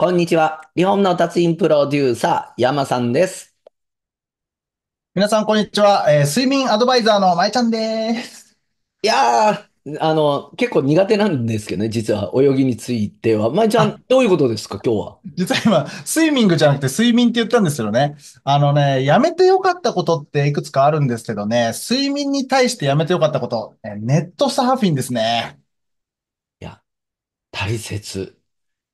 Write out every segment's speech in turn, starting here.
こんにちは。日本の達人プロデューサー、山さんです。皆さん、こんにちは。えー睡眠アドバイザーのまえちゃんです。いやー、あの、結構苦手なんですけどね、実は、泳ぎについては。まいちゃん、どういうことですか、今日は。実は今、スイミングじゃなくて睡眠って言ったんですよね。あのね、やめてよかったことっていくつかあるんですけどね、睡眠に対してやめてよかったこと、えネットサーフィンですね。いや、大切。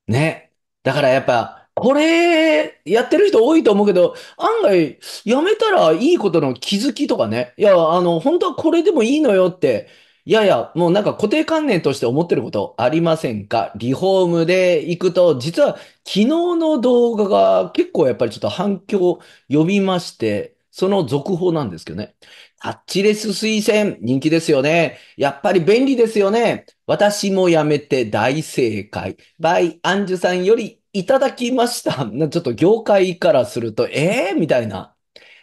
ね。だからやっぱ、これ、やってる人多いと思うけど、案外、やめたらいいことの気づきとかね。いや、あの、本当はこれでもいいのよって、いやいや、もうなんか固定観念として思ってることありませんかリフォームで行くと、実は昨日の動画が結構やっぱりちょっと反響を呼びまして、その続報なんですけどね。タッチレス推薦、人気ですよね。やっぱり便利ですよね。私もやめて大正解。バイ・アンジュさんよりいただきました。ちょっと業界からすると、ええー、みたいな。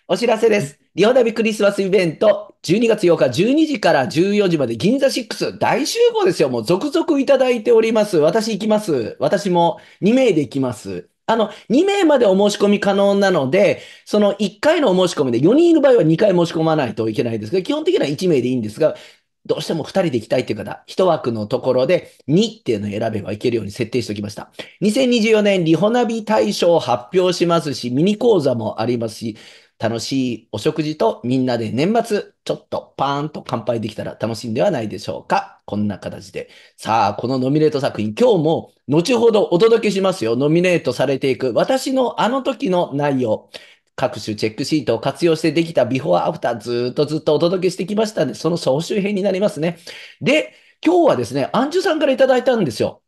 お知らせです。リオダビクリスマスイベント、12月8日12時から14時まで銀座6大集合ですよ。もう続々いただいております。私行きます。私も2名で行きます。あの、2名までお申し込み可能なので、その1回のお申し込みで、4人いる場合は2回申し込まないといけないですが、基本的には1名でいいんですが、どうしても2人で行きたいという方、1枠のところで2っていうのを選べばいけるように設定しておきました。2024年リホナビ大賞を発表しますし、ミニ講座もありますし、楽しいお食事とみんなで年末、ちょっとパーンと乾杯できたら楽しいんではないでしょうか。こんな形で。さあ、このノミネート作品、今日も後ほどお届けしますよ。ノミネートされていく私のあの時の内容。各種チェックシートを活用してできたビフォーアフターずっとずっとお届けしてきましたんで、その総集編になりますね。で、今日はですね、アンジュさんからいただいたんですよ。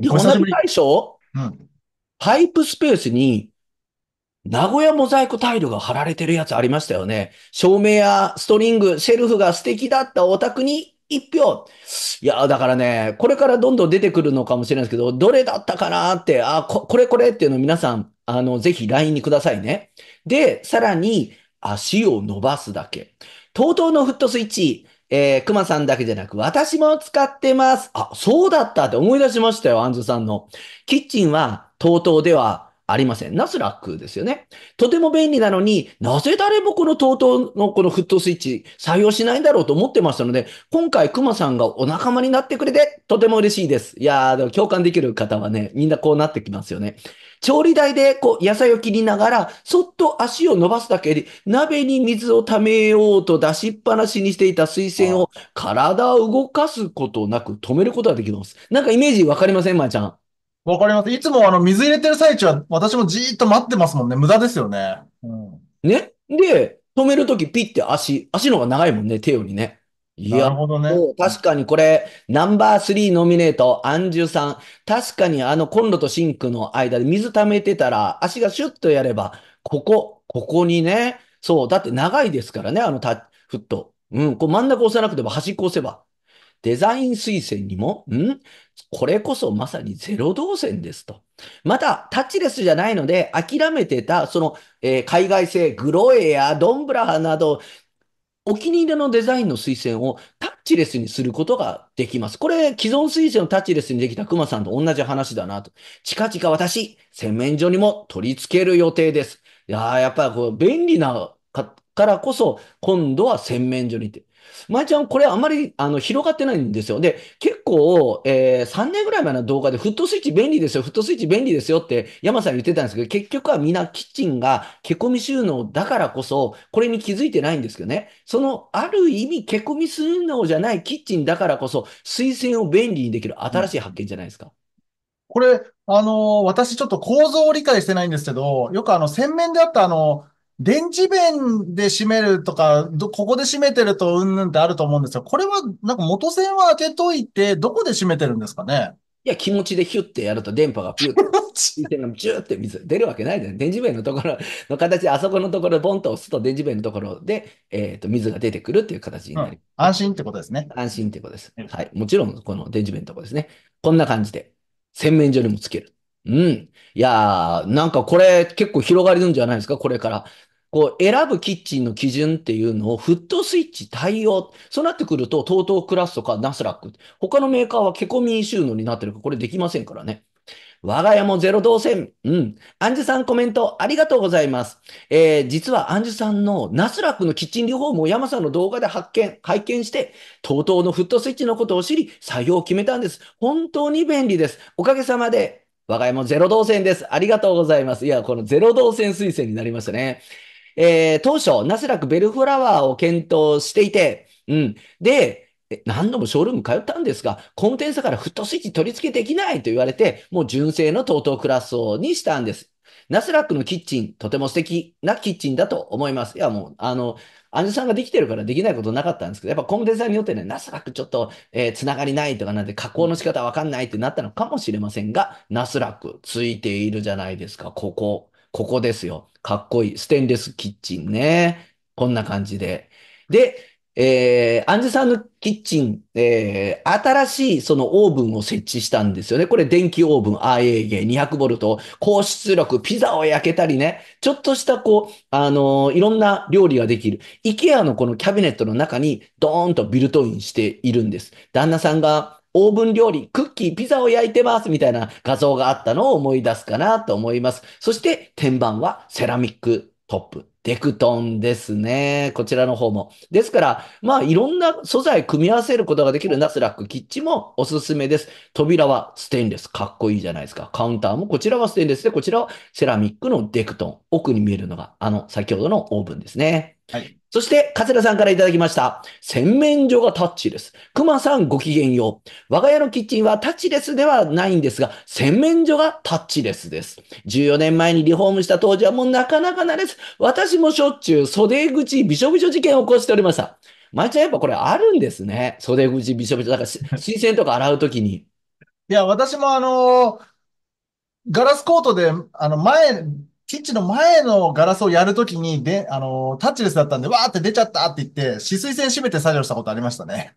日本大賞、うん、ハイプスペースに名古屋モザイクタイルが貼られてるやつありましたよね。照明やストリング、シェルフが素敵だったお宅に一票。いや、だからね、これからどんどん出てくるのかもしれないですけど、どれだったかなって、あ、これこれっていうの皆さん、あの、ぜひ LINE にくださいね。で、さらに、足を伸ばすだけ。TOTO のフットスイッチ、えー、熊さんだけじゃなく、私も使ってます。あ、そうだったって思い出しましたよ、アンズさんの。キッチンは、TOTO では、ありません。ナスラックですよね。とても便利なのになぜ誰もこの TOTO のこのフットスイッチ採用しないんだろうと思ってましたので、今回クマさんがお仲間になってくれてとても嬉しいです。いやー、でも共感できる方はね、みんなこうなってきますよね。調理台でこう野菜を切りながら、そっと足を伸ばすだけで、鍋に水を溜めようと出しっぱなしにしていた水栓を体を動かすことなく止めることができます。なんかイメージわかりませんまー、あ、ちゃん。わかります。いつもあの、水入れてる最中は私もじーっと待ってますもんね。無駄ですよね。うん。ねで、止めるときピッて足、足の方が長いもんね、手よりね。いや、もう、ね、確かにこれ、ナンバー3ノミネート、アンジュさん。確かにあのコンロとシンクの間で水溜めてたら、足がシュッとやれば、ここ、ここにね、そう、だって長いですからね、あのタフット。うん、こう真ん中押さなくても端っこ押せば。デザイン推薦にも、んこれこそまさにゼロ動線ですと。また、タッチレスじゃないので、諦めてた、その、えー、海外製、グロエやドンブラハなど、お気に入りのデザインの推薦をタッチレスにすることができます。これ、既存推薦をタッチレスにできた熊さんと同じ話だなと。近々私、洗面所にも取り付ける予定です。いややっぱりこう便利なからこそ、今度は洗面所にって。前ちゃん、これあんまりあの広がってないんですよ。で、結構、えー、3年ぐらい前の動画で、フットスイッチ便利ですよ、フットスイッチ便利ですよって山さん言ってたんですけど、結局はみんなキッチンがけ込み収納だからこそ、これに気づいてないんですけどね。その、ある意味、け込み収納じゃないキッチンだからこそ、水洗を便利にできる新しい発見じゃないですか。これ、あのー、私ちょっと構造を理解してないんですけど、よくあの、洗面であったあの、電磁弁で締めるとか、どここで締めてるとうんぬんってあると思うんですよ。これは、なんか元栓は開けといて、どこで締めてるんですかねいや、気持ちでヒュッてやると電波がピュッて、がジューって水出るわけないじゃん。電磁弁のところ の形で、あそこのところボンと押すと電磁弁のところで、えっ、ー、と、水が出てくるっていう形になり、うん、安心ってことですね。安心ってことです。はい。もちろん、この電磁弁のところですね。こんな感じで、洗面所にもつける。うん。いやー、なんかこれ結構広がるんじゃないですかこれから。こう、選ぶキッチンの基準っていうのを、フットスイッチ対応。そうなってくると、TOTO クラスとかナスラック。他のメーカーはケコミン収納になってるから、これできませんからね。我が家もゼロ動線。うん。アンジュさんコメントありがとうございます。えー、実はアンジュさんのナスラックのキッチンリフォームを山さんの動画で発見、拝見して、TOTO のフットスイッチのことを知り、作業を決めたんです。本当に便利です。おかげさまで、我が家もゼロ動線です。ありがとうございます。いや、このゼロ動線推薦になりましたね。えー、当初、ナスラックベルフラワーを検討していて、うん。で、何度もショールーム通ったんですが、コンテンツからフットスイッチ取り付けできないと言われて、もう純正の TOTO クラスをにしたんです。ナスラックのキッチン、とても素敵なキッチンだと思います。いや、もう、あの、アンジュさんができてるからできないことなかったんですけど、やっぱコンテンツによってね、ナスラックちょっと、えー、つながりないとかなんて、加工の仕方わかんないってなったのかもしれませんが、ナスラックついているじゃないですか、ここ。ここですよ。かっこいい。ステンレスキッチンね。こんな感じで。で、えー、アンジュさんのキッチン、えー、新しいそのオーブンを設置したんですよね。これ電気オーブン IAG200 ボルト、高出力、ピザを焼けたりね、ちょっとしたこう、あのー、いろんな料理ができる。IKEA のこのキャビネットの中にドーンとビルトインしているんです。旦那さんがオーブン料理、クッキー、ピザを焼いてますみたいな画像があったのを思い出すかなと思います。そして天板はセラミックトップ。デクトンですね。こちらの方も。ですから、まあ、いろんな素材組み合わせることができるナスラックキッチンもおすすめです。扉はステンレス。かっこいいじゃないですか。カウンターもこちらはステンレスで、こちらはセラミックのデクトン。奥に見えるのが、あの、先ほどのオーブンですね。はい。そして、桂さんからいただきました。洗面所がタッチです。熊さんごきげんよう。我が家のキッチンはタッチレスではないんですが、洗面所がタッチレスです。14年前にリフォームした当時はもうなかなか慣れず、私もしょっちゅう袖口びしょびしょ事件を起こしておりました。まいちゃんやっぱこれあるんですね。袖口びしょびしょ。だから、水 洗とか洗うときに。いや、私もあのー、ガラスコートで、あの、前、キッチンの前のガラスをやるときに、で、あの、タッチレスだったんで、わーって出ちゃったって言って、止水栓閉めて作業したことありましたね。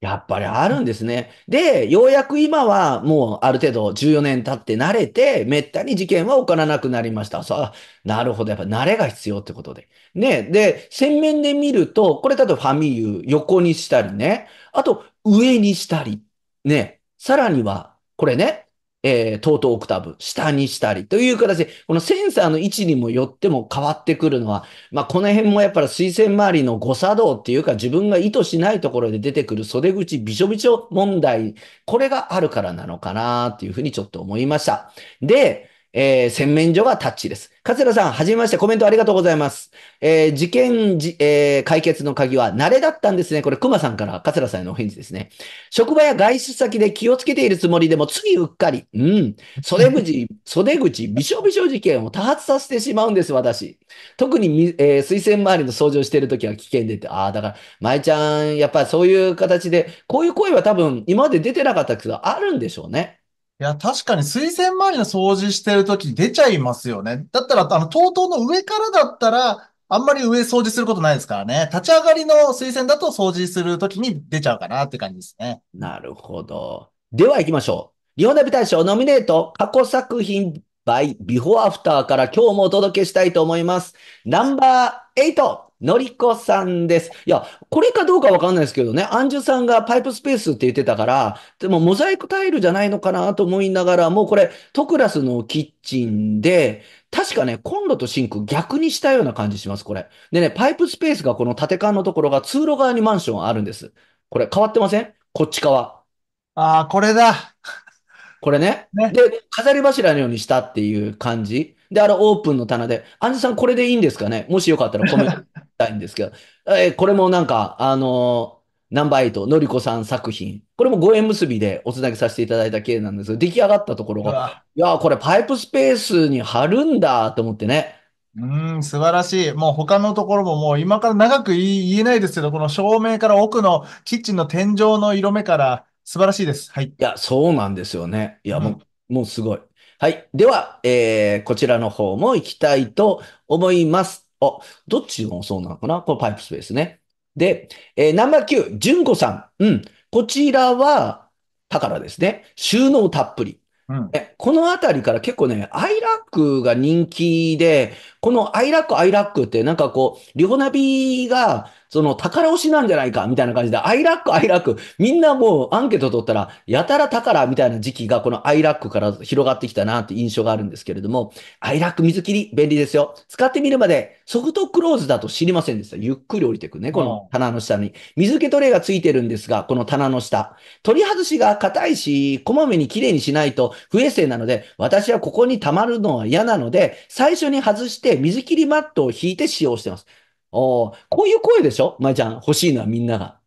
やっぱりあるんですね。で、ようやく今はもうある程度14年経って慣れて、めったに事件は起こらなくなりました。そう、なるほど。やっぱ慣れが必要ってことで。ね。で、洗面で見ると、これ例えばファミユ横にしたりね。あと、上にしたり。ね。さらには、これね、えー、トートオクターブ、下にしたりという形で、このセンサーの位置にもよっても変わってくるのは、まあ、この辺もやっぱり推薦周りの誤作動っていうか、自分が意図しないところで出てくる袖口びしょびしょ問題、これがあるからなのかなっていうふうにちょっと思いました。で、えー、洗面所がタッチです。桂さん、はじめまして、コメントありがとうございます。えー、事件じ、えー、解決の鍵は慣れだったんですね。これ、熊さんから桂さんへのお返事ですね。職場や外出先で気をつけているつもりでも、ついうっかり、うん、袖口、袖口、びしょびしょ事件を多発させてしまうんです、私。特に、えー、水洗周りの掃除をしているときは危険でって、ああ、だから、舞ちゃん、やっぱりそういう形で、こういう声は多分、今まで出てなかったけど、あるんでしょうね。いや、確かに水洗周りの掃除してるとき出ちゃいますよね。だったら、あの、とうとうの上からだったら、あんまり上掃除することないですからね。立ち上がりの水洗だと掃除するときに出ちゃうかなって感じですね。なるほど。では行きましょう。日本ナビ大賞ノミネート過去作品バイ、ビフォーアフターから今日もお届けしたいと思います。ナンバー8、のりこさんです。いや、これかどうかわかんないですけどね、アンジュさんがパイプスペースって言ってたから、でもモザイクタイルじゃないのかなと思いながら、もうこれ、トクラスのキッチンで、確かね、コンロとシンク逆にしたような感じします、これ。でね、パイプスペースがこの縦間のところが通路側にマンションあるんです。これ変わってませんこっち側。ああ、これだ。これね。ねで、飾り柱のようにしたっていう感じ。で、あれオープンの棚で、アンジュさんこれでいいんですかねもしよかったらコメントしたいんですけど、えこれもなんか、あのーナンバート、のりこさん作品。これもご縁結びでおつなぎさせていただいた系なんですけど、出来上がったところが、いやこれパイプスペースに貼るんだと思ってね。うん、素晴らしい。もう他のところももう今から長く言えないですけど、この照明から奥のキッチンの天井の色目から、素晴らしいです。はい。いや、そうなんですよね。いや、うもん。う、もうすごい。はい。では、えー、こちらの方も行きたいと思います。あ、どっちもそうなのかなこのパイプスペースね。で、えー、ナンバー9、純子さん。うん。こちらは、宝ですね。収納たっぷり。うん。え、このあたりから結構ね、アイラックが人気で、このアイラックアイラックってなんかこう、リホナビが、その宝推しなんじゃないかみたいな感じで、アイラックアイラック、みんなもうアンケート取ったら、やたら宝みたいな時期がこのアイラックから広がってきたなって印象があるんですけれども、アイラック水切り便利ですよ。使ってみるまでソフトクローズだと知りませんでした。ゆっくり降りてくね、この棚の下に。水気トレイがついてるんですが、この棚の下。取り外しが硬いし、こまめにきれいにしないと不衛生なので、私はここに溜まるのは嫌なので、最初に外してて水切りマットを引いて使用してます。おこういう声でしょまいちゃん、欲しいのはみんなが。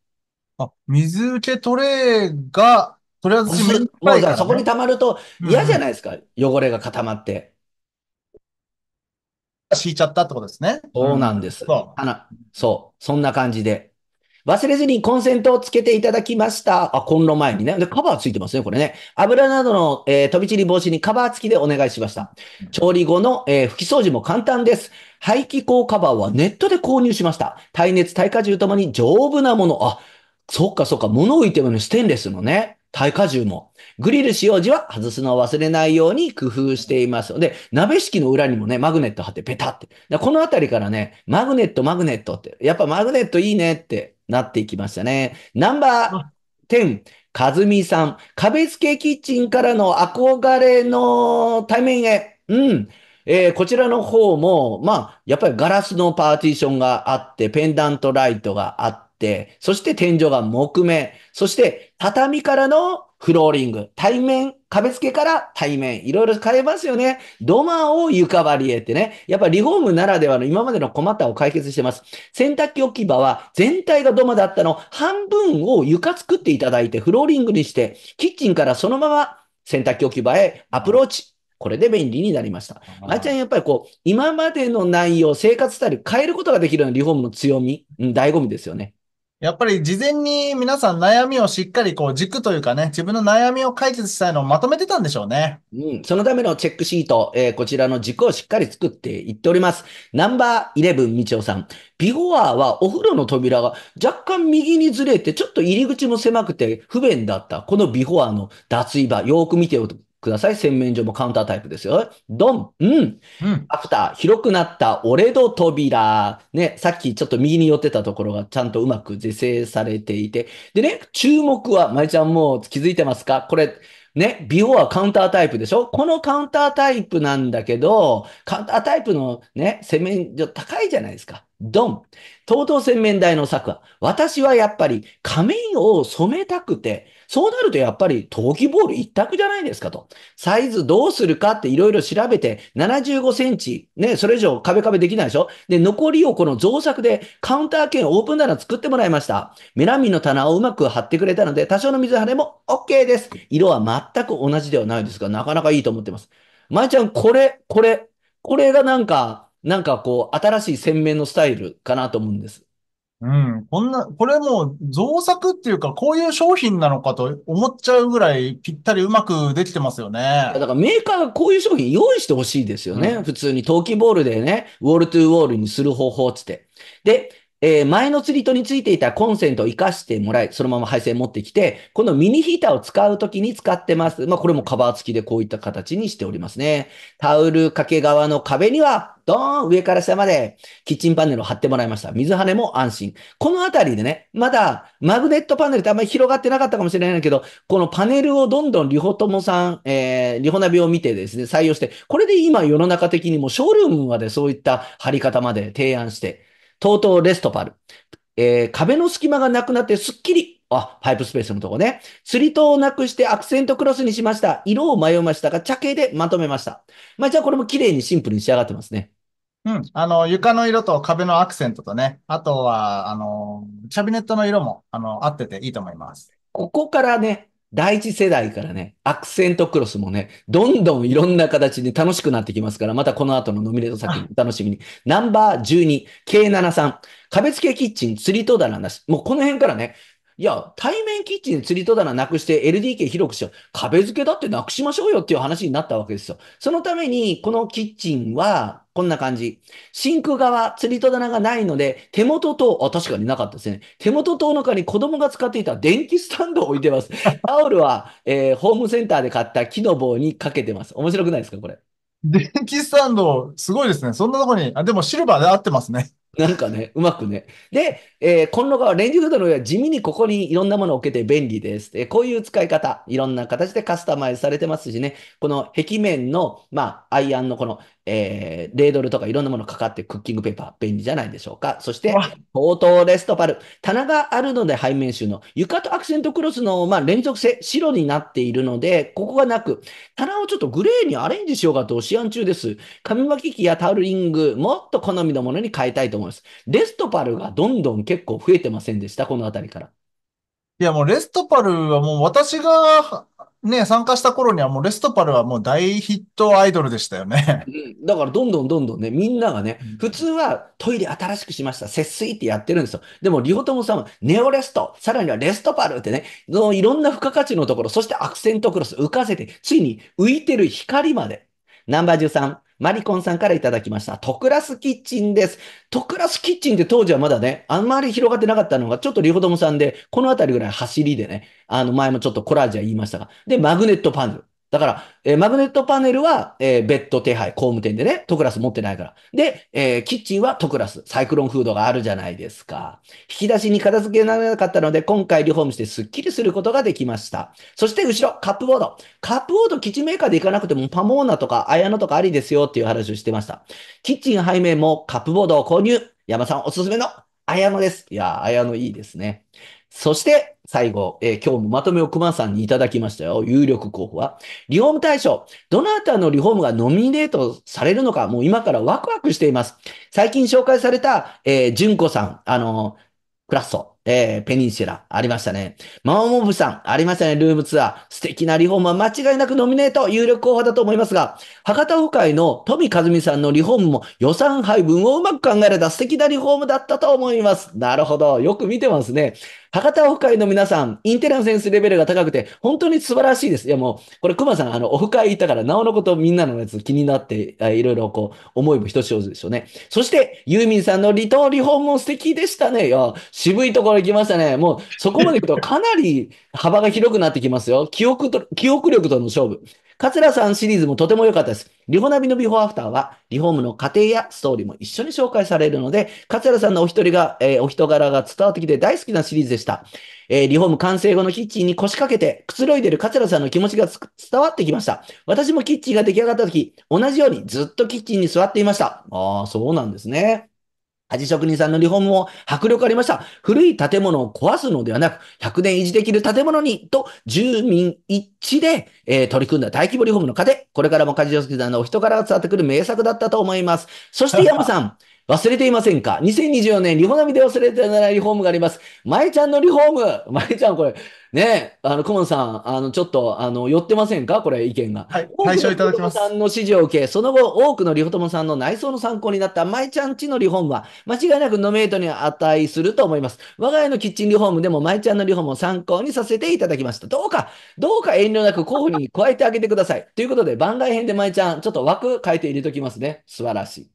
あ、水受けトレーが、とりあえず湿っぽいからそこに溜まると嫌じゃないですか、汚れが固まって。敷いちゃったってことですね。そうなんです。そう。あの、そう、そんな感じで。忘れずにコンセントをつけていただきました。あ、コンロ前にね。で、カバーついてますね、これね。油などの、えー、飛び散り防止にカバー付きでお願いしました。調理後の、えー、拭き掃除も簡単です。排気口カバーはネットで購入しました。耐熱、耐荷重ともに丈夫なもの。あ、そっかそっか、物置いてものステンレスのね。耐荷重も。グリル使用時は外すのを忘れないように工夫しています。で、鍋敷きの裏にもね、マグネット貼ってペタって。このあたりからね、マグネット、マグネットって。やっぱマグネットいいねってなっていきましたね。ナンバー10、かずみさん。壁付けキッチンからの憧れの対面へ。うん。えー、こちらの方も、まあ、やっぱりガラスのパーティションがあって、ペンダントライトがあって、そして天井が木目、そして畳からのフローリング、対面、壁付けから対面、いろいろ変えますよね。土間を床張りへってね。やっぱリフォームならではの今までの困ったを解決してます。洗濯機置き場は全体が土間だったの、半分を床作っていただいてフローリングにして、キッチンからそのまま洗濯機置き場へアプローチ。これで便利になりました。あいちゃん、やっぱりこう、今までの内容、生活スタイル変えることができるようなリフォームの強み、うん、醍醐味ですよね。やっぱり事前に皆さん悩みをしっかりこう軸というかね、自分の悩みを解決したいのをまとめてたんでしょうね。うん、そのためのチェックシート、えー、こちらの軸をしっかり作っていっております。ナンバー11、みちおさん。ビフォアはお風呂の扉が若干右にずれて、ちょっと入り口も狭くて不便だった。このビフォアの脱衣場、よく見てください。洗面所もカウンタータイプですよ。ドン、うん、うん、アフター、広くなった俺の扉。ね、さっきちょっと右に寄ってたところがちゃんとうまく是正されていて。でね、注目は、まゆちゃんもう気づいてますかこれ、ね、ビフォーはカウンタータイプでしょこのカウンタータイプなんだけど、カウンタータイプのね、洗面所高いじゃないですか。ドン。東東洗面台の策は、私はやっぱり仮面を染めたくて、そうなるとやっぱり陶器ボール一択じゃないですかと。サイズどうするかっていろいろ調べて、75センチ、ね、それ以上壁壁できないでしょで、残りをこの造作でカウンター兼オープン棚作ってもらいました。メラミンの棚をうまく貼ってくれたので、多少の水はねも OK です。色は全く同じではないですが、なかなかいいと思ってます。まいちゃん、これ、これ、これがなんか、なんかこう、新しい鮮明のスタイルかなと思うんです。うん。こんな、これもう造作っていうか、こういう商品なのかと思っちゃうぐらいぴったりうまくできてますよね。だからメーカーがこういう商品用意してほしいですよね。うん、普通に陶器ボールでね、ウォールトゥーウォールにする方法つって。で、えー、前の釣り糸についていたコンセントを活かしてもらい、そのまま配線持ってきて、このミニヒーターを使うときに使ってます。まあ、これもカバー付きでこういった形にしておりますね。タオル掛け側の壁には、ドーン上から下までキッチンパネルを貼ってもらいました。水跳ねも安心。このあたりでね、まだマグネットパネルってあんまり広がってなかったかもしれないけど、このパネルをどんどんリホトモさん、えー、リホナビを見てですね、採用して、これで今世の中的にもショールームまでそういった貼り方まで提案して、とうとうレストパル。えー、壁の隙間がなくなってすっきり。あ、パイプスペースのとこね。釣り糸をなくしてアクセントクロスにしました。色を迷いましたが、茶系でまとめました。まあ、じゃあこれも綺麗にシンプルに仕上がってますね。うん。あの、床の色と壁のアクセントとね、あとは、あの、キャビネットの色も、あの、合ってていいと思います。ここからね、第一世代からね、アクセントクロスもね、どんどんいろんな形で楽しくなってきますから、またこの後のノミネート作品楽しみに。ナンバー12、K7 3壁付けキッチン、釣り戸棚なし。もうこの辺からね、いや、対面キッチン釣り戸棚なくして LDK 広くしよう。壁付けだってなくしましょうよっていう話になったわけですよ。そのために、このキッチンは、こんな感じ。真空側、釣り戸棚がないので、手元と、あ、確かになかったですね。手元等の中に子供が使っていた電気スタンドを置いてます。タオルは、えー、ホームセンターで買った木の棒にかけてます。面白くないですか、これ。電気スタンド、すごいですね。そんなとこに、あ、でもシルバーで合ってますね。なんかね、うまくね。で、えー、コンロ側、レンジフードの上は地味にここにいろんなものを置けて便利です。えー、こういう使い方、いろんな形でカスタマイズされてますしね、この壁面の、まあ、アイアンのこの、えー、レードルとかいろんなものかかってクッキングペーパー便利じゃないでしょうか。そして、冒頭レストパル。棚があるので背面収納。床とアクセントクロスの、まあ、連続性、白になっているので、ここがなく、棚をちょっとグレーにアレンジしようかと試案中です。紙巻き機やタオルリング、もっと好みのものに変えたいと思います。レストパルがどんどん結構増えてませんでした、このあたりから。いや、もうレストパルはもう私がね、参加した頃にはもうレストパルはもう大ヒットアイドルでしたよね。うん、だからどんどんどんどんね、みんながね、普通はトイレ新しくしました、節水ってやってるんですよ。でも、リオトモさんはネオレスト、さらにはレストパルってね、のいろんな付加価値のところ、そしてアクセントクロス浮かせて、ついに浮いてる光までナンバー13、マリコンさんからいただきました。トクラスキッチンです。トクラスキッチンって当時はまだね、あんまり広がってなかったのが、ちょっとリホドムさんで、この辺りぐらい走りでね、あの前もちょっとコラージュは言いましたが、で、マグネットパズだから、えー、マグネットパネルは、えー、ッド手配、工務店でね、トクラス持ってないから。で、えー、キッチンはトクラス、サイクロンフードがあるじゃないですか。引き出しに片付けられなかったので、今回リフォームしてスッキリすることができました。そして後ろ、カップボード。カップボード、キッチンメーカーで行かなくても、パモーナとか、アヤノとかありですよっていう話をしてました。キッチン背面もカップボードを購入。山さんおすすめの綾野です。いや、綾野いいですね。そして、最後、えー、今日もまとめを熊さんにいただきましたよ。有力候補は。リフォーム対象。どなたのリフォームがノミネートされるのか、もう今からワクワクしています。最近紹介された、えー、純子さん、あのー、クラッソ。えー、ペニンシュラ、ありましたね。マオモブさん、ありましたね、ルームツアー。素敵なリフォームは間違いなくノミネート、有力候補だと思いますが、博多フ会の富和美さんのリフォームも予算配分をうまく考えられた素敵なリフォームだったと思います。なるほど。よく見てますね。博多オフ会の皆さん、インテナンセンスレベルが高くて、本当に素晴らしいです。いやもう、これ熊さん、あの、オフ会いたから、なおのことみんなのやつ気になって、いろいろこう、思いもひとしおずでしょうね。そして、ユーミンさんの離島リフォームも素敵でしたね。いや、渋いところこれきましたね。もう、そこまで行くとかなり幅が広くなってきますよ。記憶と、記憶力との勝負。桂さんシリーズもとても良かったです。リホナビのビフォーアフターは、リフォームの過程やストーリーも一緒に紹介されるので、桂さんのお一人が、えー、お人柄が伝わってきて大好きなシリーズでした。えー、リフォーム完成後のキッチンに腰掛けて、くつろいでる桂さんの気持ちが伝わってきました。私もキッチンが出来上がった時、同じようにずっとキッチンに座っていました。ああ、そうなんですね。鍛冶職人さんのリフォームも迫力ありました。古い建物を壊すのではなく、100年維持できる建物に、と住民一致で、えー、取り組んだ大規模リフォームの過程。これからも梶ジ職人さんのお人柄が伝わってくる名作だったと思います。そして 山さん、忘れていませんか ?2024 年、リホナミで忘れてないリフォームがあります。まえちゃんのリフォーム まえちゃん、これ、ね、あの、コモンさん、あの、ちょっと、あの、寄ってませんかこれ、意見が。はい、対象いただきます。さんの指示を受け、その後、多くのリホトモさんの内装の参考になったまえちゃんちのリフォームは、間違いなくノメイトに値すると思います。我が家のキッチンリフォームでも、まえちゃんのリフォームを参考にさせていただきました。どうか、どうか遠慮なく候補に加えてあげてください。ということで、番外編でまえちゃん、ちょっと枠変えて入れときますね。素晴らしい。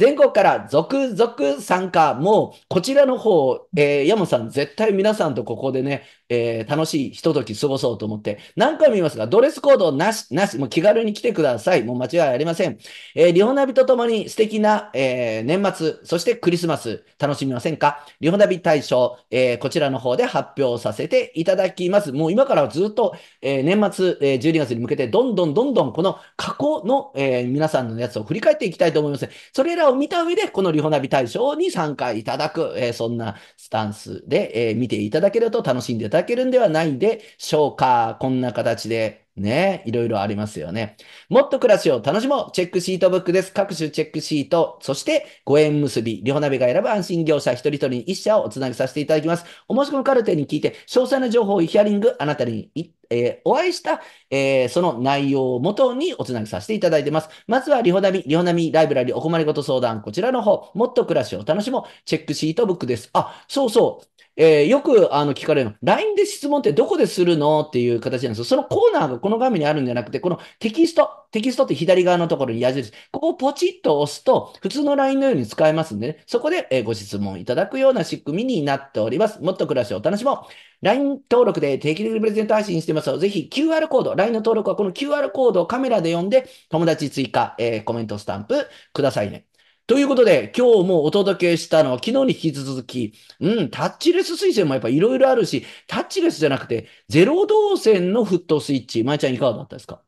全国から続々参加。もう、こちらの方、えー、山さん、絶対皆さんとここでね、えー、楽しいひととき過ごそうと思って、何回も言いますが、ドレスコードなし、なし、もう気軽に来てください。もう間違いありません。えー、リホナビと共に素敵な、えー、年末、そしてクリスマス、楽しみませんかリホナビ大賞、えー、こちらの方で発表させていただきます。もう今からずっと、えー、年末、えー、12月に向けて、どんどんどんどんこの過去の、えー、皆さんのやつを振り返っていきたいと思います。それらを見た上で、このリホナビ大賞に参加いただく、えー、そんなスタンスで、えー、見ていただけると楽しんでいただだけるんではないでしょうか。こんな形で。ね、いろいろありますよね。もっと暮らしを楽しもうチェックシートブックです。各種チェックシート、そしてご縁結び、両鍋が選ぶ安心業者一人一人に一社をおつなぎさせていただきます。お申し込みカルテに聞いて、詳細な情報をヒアリング、あなたにえー、お会いした、えー、その内容をもとにおつなぎさせていただいてます。まずはリホナミ、リホナミライブラリお困りごと相談、こちらの方、もっと暮らしを楽しもう、チェックシートブックです。あ、そうそう。えー、よくあの聞かれるの、LINE で質問ってどこでするのっていう形なんですよ。そのコーナーがこの画面にあるんじゃなくて、このテキスト、テキストって左側のところに矢印、ここをポチッと押すと、普通の LINE のように使えますんでね、そこで、えご質問いただくような仕組みになっております。もっと暮らしを楽しもう。LINE 登録で定期的にプレゼント配信してますので、ぜひ QR コード、LINE の登録はこの QR コードをカメラで読んで、友達追加、えー、コメントスタンプくださいね。ということで、今日もお届けしたのは、昨日に引き続き、うん、タッチレス推薦もやっぱいろいろあるし、タッチレスじゃなくて、ゼロ動線のフットスイッチ、まいちゃんいかがだったですか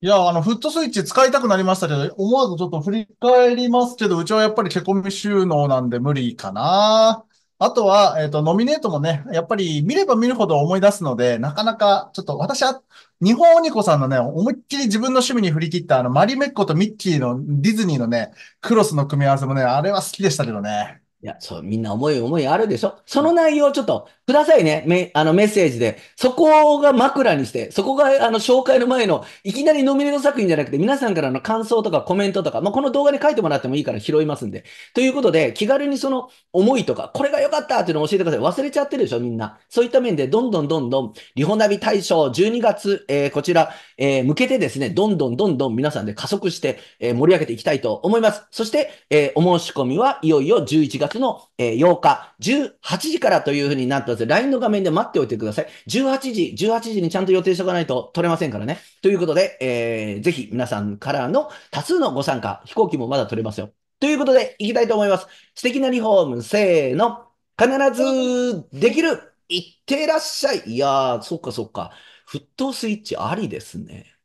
いや、あの、フットスイッチ使いたくなりましたけど、思わずちょっと振り返りますけど、うちはやっぱりケコミ収納なんで無理かな。あとは、えっ、ー、と、ノミネートもね、やっぱり見れば見るほど思い出すので、なかなか、ちょっと私は、日本鬼子さんのね、思いっきり自分の趣味に振り切った、あの、マリメッコとミッキーのディズニーのね、クロスの組み合わせもね、あれは好きでしたけどね。いや、そう、みんな思い思いあるでしょその内容をちょっとくださいね。め、あのメッセージで。そこが枕にして、そこがあの紹介の前の、いきなりノミネート作品じゃなくて、皆さんからの感想とかコメントとか、まあ、この動画に書いてもらってもいいから拾いますんで。ということで、気軽にその思いとか、これが良かったっていうのを教えてください。忘れちゃってるでしょみんな。そういった面で、どんどんどんどん、リホナビ大賞12月、えー、こちら、えー、向けてですね、どんどんどんどん皆さんで加速して、えー、盛り上げていきたいと思います。そして、えー、お申し込みはいよいよ11月月の8日、18時からというふうになってます。LINE の画面で待っておいてください。18時、18時にちゃんと予定しておかないと取れませんからね。ということで、えー、ぜひ皆さんからの多数のご参加、飛行機もまだ取れますよ。ということで、行きたいと思います。素敵なリフォーム、せーの。必ずできるいってらっしゃいいやー、そっかそっか。沸騰スイッチありですね。